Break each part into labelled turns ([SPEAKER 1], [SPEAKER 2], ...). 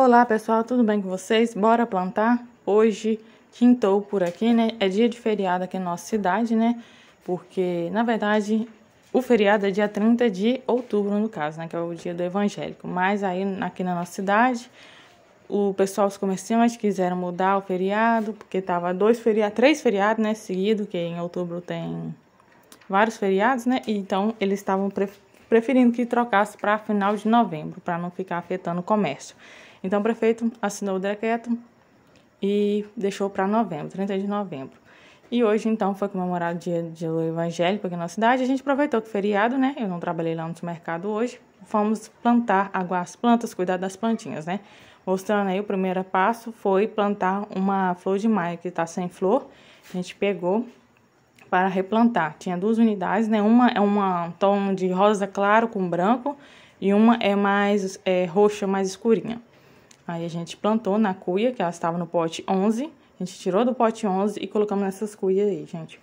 [SPEAKER 1] Olá pessoal, tudo bem com vocês? Bora plantar? Hoje quintou por aqui, né? É dia de feriado aqui na nossa cidade, né? Porque, na verdade, o feriado é dia 30 de outubro, no caso, né? Que é o dia do evangélico. Mas aí, aqui na nossa cidade, o pessoal, os comerciantes quiseram mudar o feriado, porque tava dois feriados, três feriados, né? Seguido, que em outubro tem vários feriados, né? E, então, eles estavam preferindo que trocasse para final de novembro, para não ficar afetando o comércio. Então, o prefeito assinou o decreto e deixou para novembro, 30 de novembro. E hoje, então, foi comemorado o dia do evangélico aqui na cidade. A gente aproveitou que feriado, né? Eu não trabalhei lá no supermercado hoje. Fomos plantar, aguar as plantas, cuidar das plantinhas, né? Mostrando aí, o primeiro passo foi plantar uma flor de maio que está sem flor. A gente pegou para replantar. Tinha duas unidades, né? Uma é um tom de rosa claro com branco e uma é mais é, roxa, mais escurinha. Aí a gente plantou na cuia, que ela estava no pote 11. A gente tirou do pote 11 e colocamos nessas cuias aí, gente.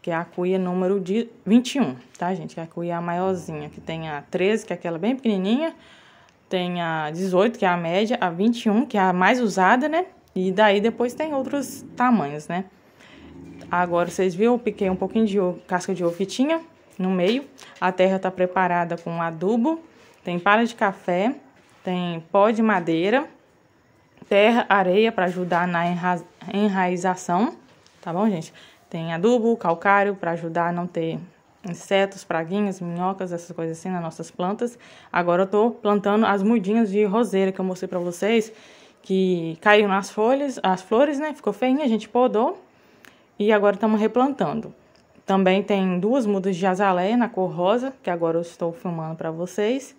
[SPEAKER 1] Que é a cuia número de 21, tá, gente? Que é a cuia maiorzinha, que tem a 13, que é aquela bem pequenininha. Tem a 18, que é a média. A 21, que é a mais usada, né? E daí depois tem outros tamanhos, né? Agora vocês viram, eu piquei um pouquinho de casca de ovo que tinha no meio. A terra tá preparada com adubo, tem palha de café, tem pó de madeira, terra, areia para ajudar na enra enraização, tá bom, gente? Tem adubo, calcário para ajudar a não ter insetos, praguinhas, minhocas, essas coisas assim nas nossas plantas. Agora eu tô plantando as mudinhas de roseira que eu mostrei para vocês, que caiu nas folhas, as flores, né? Ficou feinha, a gente podou e agora estamos replantando. Também tem duas mudas de azaleia na cor rosa, que agora eu estou filmando para vocês.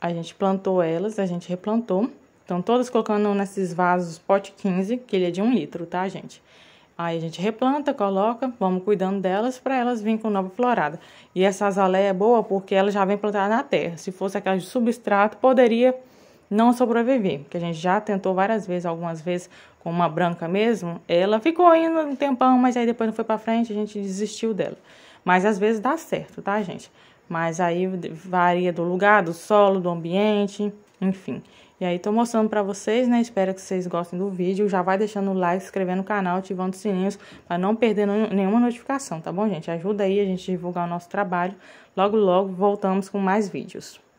[SPEAKER 1] A gente plantou elas, a gente replantou. Então, todas colocando nesses vasos pote 15, que ele é de um litro, tá, gente? Aí a gente replanta, coloca, vamos cuidando delas para elas virem com nova florada. E essa azaleia é boa porque ela já vem plantada na terra. Se fosse aquela de substrato, poderia não sobreviver, porque a gente já tentou várias vezes, algumas vezes com uma branca mesmo, ela ficou indo um tempão, mas aí depois não foi para frente, a gente desistiu dela. Mas às vezes dá certo, tá, gente? Mas aí varia do lugar, do solo, do ambiente, enfim. E aí tô mostrando para vocês, né? Espero que vocês gostem do vídeo. Já vai deixando o like, se inscrevendo no canal, ativando os sininhos para não perder nenhuma notificação, tá bom, gente? Ajuda aí a gente divulgar o nosso trabalho. Logo, logo voltamos com mais vídeos.